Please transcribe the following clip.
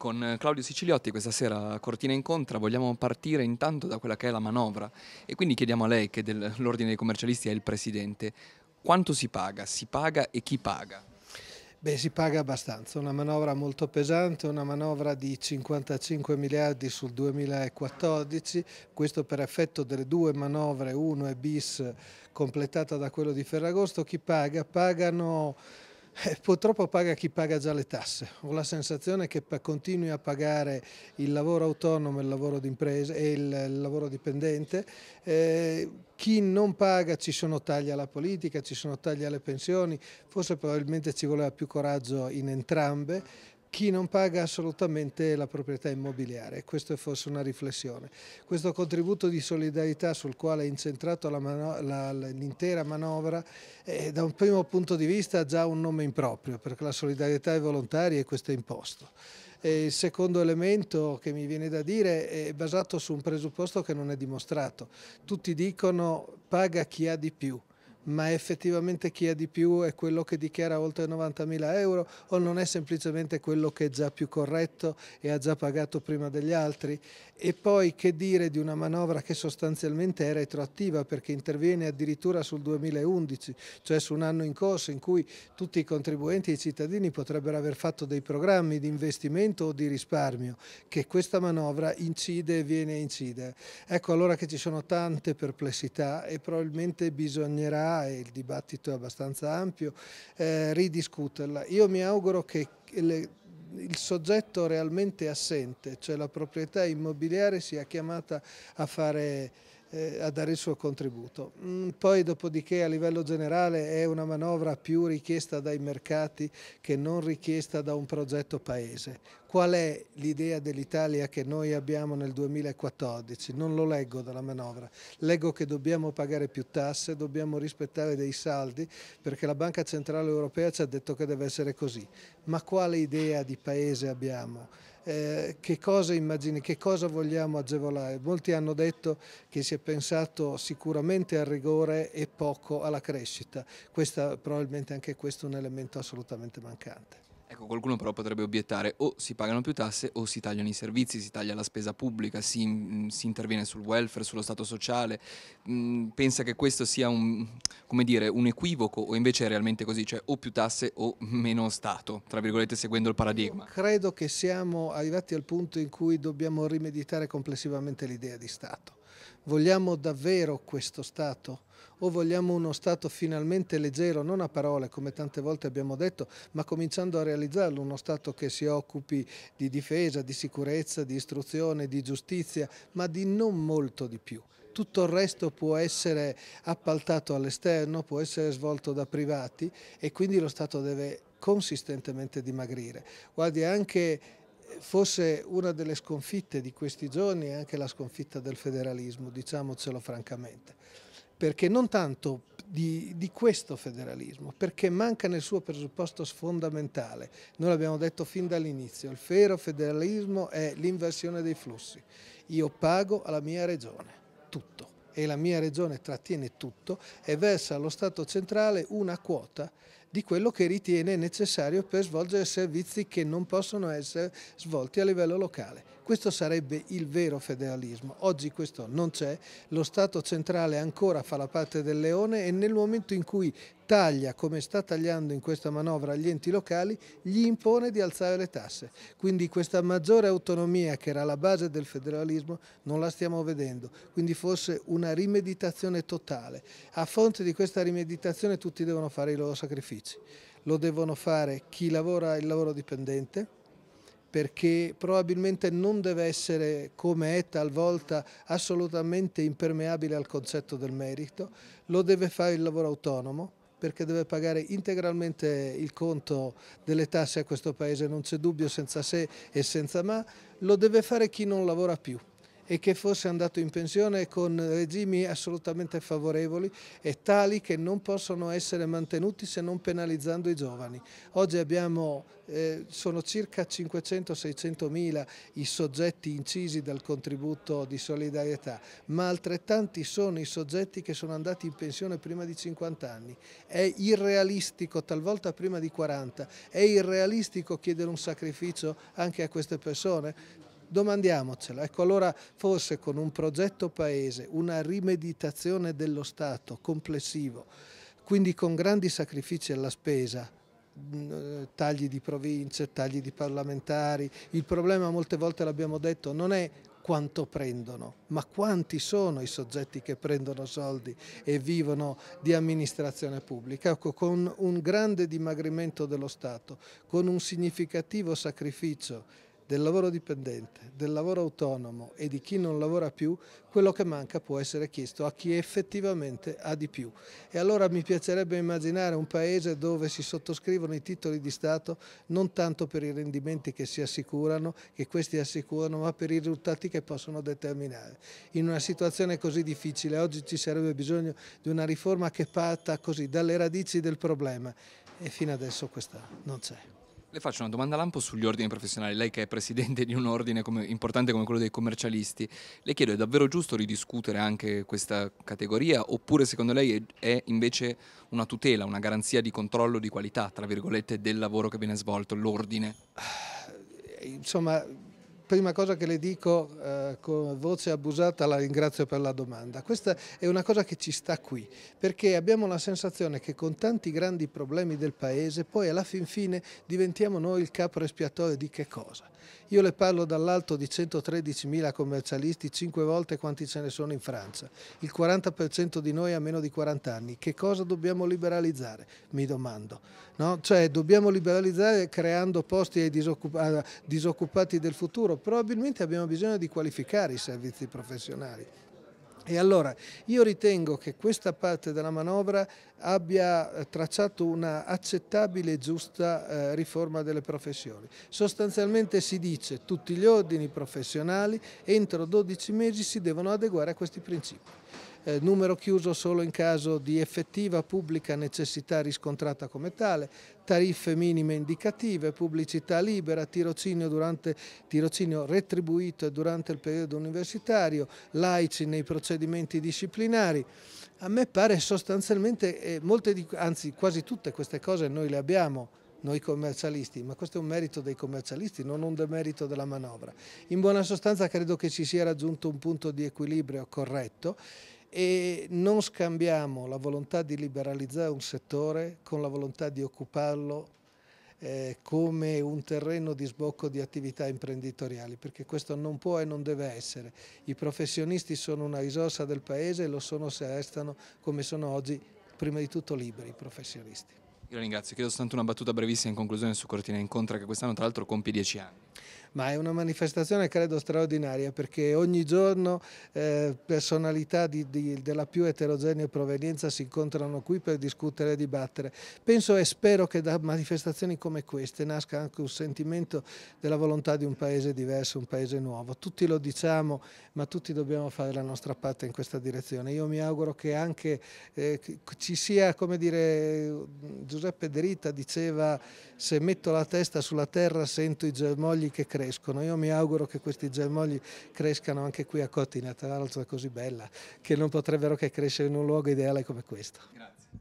Con eh, Claudio Siciliotti questa sera a Cortina Incontra vogliamo partire intanto da quella che è la manovra e quindi chiediamo a lei, che dell'Ordine dei Commercialisti è il Presidente, quanto si paga? Si paga e chi paga? Beh, si paga abbastanza, una manovra molto pesante, una manovra di 55 miliardi sul 2014, questo per effetto delle due manovre 1 e bis completata da quello di Ferragosto, chi paga? Pagano eh, purtroppo paga chi paga già le tasse. Ho la sensazione che continui a pagare il lavoro autonomo il lavoro d'impresa e il, lavoro dipendente. Eh, chi non paga ci sono tagli alla politica, ci sono tagli alle pensioni, forse probabilmente ci voleva più coraggio in entrambe, chi non paga assolutamente la proprietà immobiliare. Questa è forse una riflessione. Questo contributo di solidarietà sul quale è incentrato l'intera manovra è eh, da un primo punto di vista già un nome improprio, perché la solidarietà è volontaria e questo è imposto. E il secondo elemento che mi viene da dire è basato su un presupposto che non è dimostrato. Tutti dicono paga chi ha di più ma effettivamente chi ha di più è quello che dichiara oltre 90.000 euro o non è semplicemente quello che è già più corretto e ha già pagato prima degli altri? E poi che dire di una manovra che sostanzialmente è retroattiva perché interviene addirittura sul 2011, cioè su un anno in corso in cui tutti i contribuenti e i cittadini potrebbero aver fatto dei programmi di investimento o di risparmio, che questa manovra incide e viene a incidere. Ecco allora che ci sono tante perplessità e probabilmente bisognerà e il dibattito è abbastanza ampio, eh, ridiscuterla. Io mi auguro che le, il soggetto realmente assente, cioè la proprietà immobiliare, sia chiamata a fare eh, a dare il suo contributo. Mm, poi dopodiché a livello generale è una manovra più richiesta dai mercati che non richiesta da un progetto paese. Qual è l'idea dell'Italia che noi abbiamo nel 2014? Non lo leggo dalla manovra, leggo che dobbiamo pagare più tasse, dobbiamo rispettare dei saldi perché la Banca Centrale Europea ci ha detto che deve essere così. Ma quale idea di paese abbiamo? Eh, che, cosa immagini, che cosa vogliamo agevolare. Molti hanno detto che si è pensato sicuramente al rigore e poco alla crescita. Questa, probabilmente anche questo è un elemento assolutamente mancante. Ecco, qualcuno però potrebbe obiettare o si pagano più tasse o si tagliano i servizi, si taglia la spesa pubblica, si, mm, si interviene sul welfare, sullo stato sociale. Mm, pensa che questo sia un, dire, un, equivoco o invece è realmente così, cioè o più tasse o meno Stato, tra virgolette seguendo il paradigma? Io credo che siamo arrivati al punto in cui dobbiamo rimeditare complessivamente l'idea di Stato. Vogliamo davvero questo Stato? o vogliamo uno Stato finalmente leggero, non a parole come tante volte abbiamo detto, ma cominciando a realizzarlo, uno Stato che si occupi di difesa, di sicurezza, di istruzione, di giustizia, ma di non molto di più tutto il resto può essere appaltato all'esterno, può essere svolto da privati e quindi lo Stato deve consistentemente dimagrire. Guardi, anche eh, forse una delle sconfitte di questi giorni è anche la sconfitta del federalismo, diciamocelo francamente perché non tanto di, di, questo federalismo, perché manca nel suo presupposto fondamentale. Noi l'abbiamo detto fin dall'inizio, il vero federalismo è l'inversione dei flussi. Io pago alla mia regione tutto e la mia regione trattiene tutto e versa allo Stato centrale una quota di quello che ritiene necessario per svolgere servizi che non possono essere svolti a livello locale. Questo sarebbe il vero federalismo. Oggi questo non c'è, lo Stato centrale ancora fa la parte del leone e nel momento in cui taglia, come sta tagliando in questa manovra gli enti locali, gli impone di alzare le tasse. Quindi questa maggiore autonomia che era la base del federalismo non la stiamo vedendo, quindi forse una rimeditazione totale. A fronte di questa rimeditazione tutti devono fare i loro sacrifici. Lo devono fare chi lavora il lavoro dipendente, perché probabilmente non deve essere, come è talvolta, assolutamente impermeabile al concetto del merito, lo deve fare il lavoro autonomo perché deve pagare integralmente il conto delle tasse a questo Paese, non c'è dubbio senza se e senza ma, lo deve fare chi non lavora più e che fosse andato in pensione con regimi assolutamente favorevoli e tali che non possono essere mantenuti se non penalizzando i giovani. Oggi abbiamo, eh, sono circa 500-600 mila i soggetti incisi dal contributo di solidarietà, ma altrettanti sono i soggetti che sono andati in pensione prima di 50 anni. È irrealistico, talvolta prima di 40, è irrealistico chiedere un sacrificio anche a queste persone Domandiamocelo, ecco allora forse con un progetto paese, una rimeditazione dello Stato complessivo, quindi con grandi sacrifici alla spesa, mm, eh, tagli di province, tagli di parlamentari, il problema molte volte l'abbiamo detto non è quanto prendono, ma quanti sono i soggetti che prendono soldi e vivono di amministrazione pubblica. Ecco, con un grande dimagrimento dello Stato, con un significativo sacrificio del lavoro dipendente, del lavoro autonomo e di chi non lavora più, quello che manca può essere chiesto a chi effettivamente ha di più. E allora mi piacerebbe immaginare un paese dove si sottoscrivono i titoli di Stato non tanto per i rendimenti che si assicurano, che questi assicurano, ma per i risultati che possono determinare. In una situazione così difficile oggi ci sarebbe bisogno di una riforma che parta così dalle radici del problema e fino adesso questa non c'è. Le faccio una domanda lampo sugli ordini professionali. Lei che è presidente di un ordine come, importante come quello dei commercialisti, le chiedo, è davvero giusto ridiscutere anche questa categoria oppure secondo lei è, invece una tutela, una garanzia di controllo di qualità, tra virgolette, del lavoro che viene svolto, l'ordine? Ah, insomma, prima cosa che le dico eh, con voce abusata la ringrazio per la domanda. Questa è una cosa che ci sta qui, perché abbiamo la sensazione che con tanti grandi problemi del Paese poi alla fin fine diventiamo noi il capo espiatorio di che cosa? Io le parlo dall'alto di 113.000 commercialisti, 5 volte quanti ce ne sono in Francia. Il 40% di noi ha meno di 40 anni. Che cosa dobbiamo liberalizzare? Mi domando. No? Cioè dobbiamo liberalizzare creando posti ai disoccupati del futuro. Probabilmente abbiamo bisogno di qualificare i servizi professionali. E allora io ritengo che questa parte della manovra abbia eh, tracciato una accettabile e giusta eh, riforma delle professioni. Sostanzialmente si dice che tutti gli ordini professionali entro 12 mesi si devono adeguare a questi principi eh, numero chiuso solo in caso di effettiva pubblica necessità riscontrata come tale, tariffe minime indicative, pubblicità libera, tirocinio, durante, tirocinio retribuito durante il periodo universitario, laici nei procedimenti disciplinari. A me pare sostanzialmente, eh, molte di, anzi quasi tutte queste cose noi le abbiamo noi commercialisti, ma questo è un merito dei commercialisti, non un demerito della manovra. In buona sostanza credo che ci sia raggiunto un punto di equilibrio corretto e non scambiamo la volontà di liberalizzare un settore con la volontà di occuparlo eh, come un terreno di sbocco di attività imprenditoriali, perché questo non può e non deve essere. I professionisti sono una risorsa del Paese e lo sono se restano, come sono oggi, prima di tutto liberi i professionisti. Io ringrazio, chiedo soltanto una battuta brevissima in conclusione su Cortina Incontra che quest'anno tra l'altro compie dieci anni ma è una manifestazione credo straordinaria perché ogni giorno eh, personalità di, di, della più eterogenea provenienza si incontrano qui per discutere e dibattere. Penso e spero che da manifestazioni come queste nasca anche un sentimento della volontà di un paese diverso, un paese nuovo. Tutti lo diciamo, ma tutti dobbiamo fare la nostra parte in questa direzione. Io mi auguro che anche eh, ci sia, come dire, Giuseppe Derita diceva se metto la testa sulla terra sento i germogli che crescono. Io mi auguro che questi germogli crescano anche qui a Cotina, tra l'altro è così bella, che non potrebbero che crescere in un luogo ideale come questo. Grazie.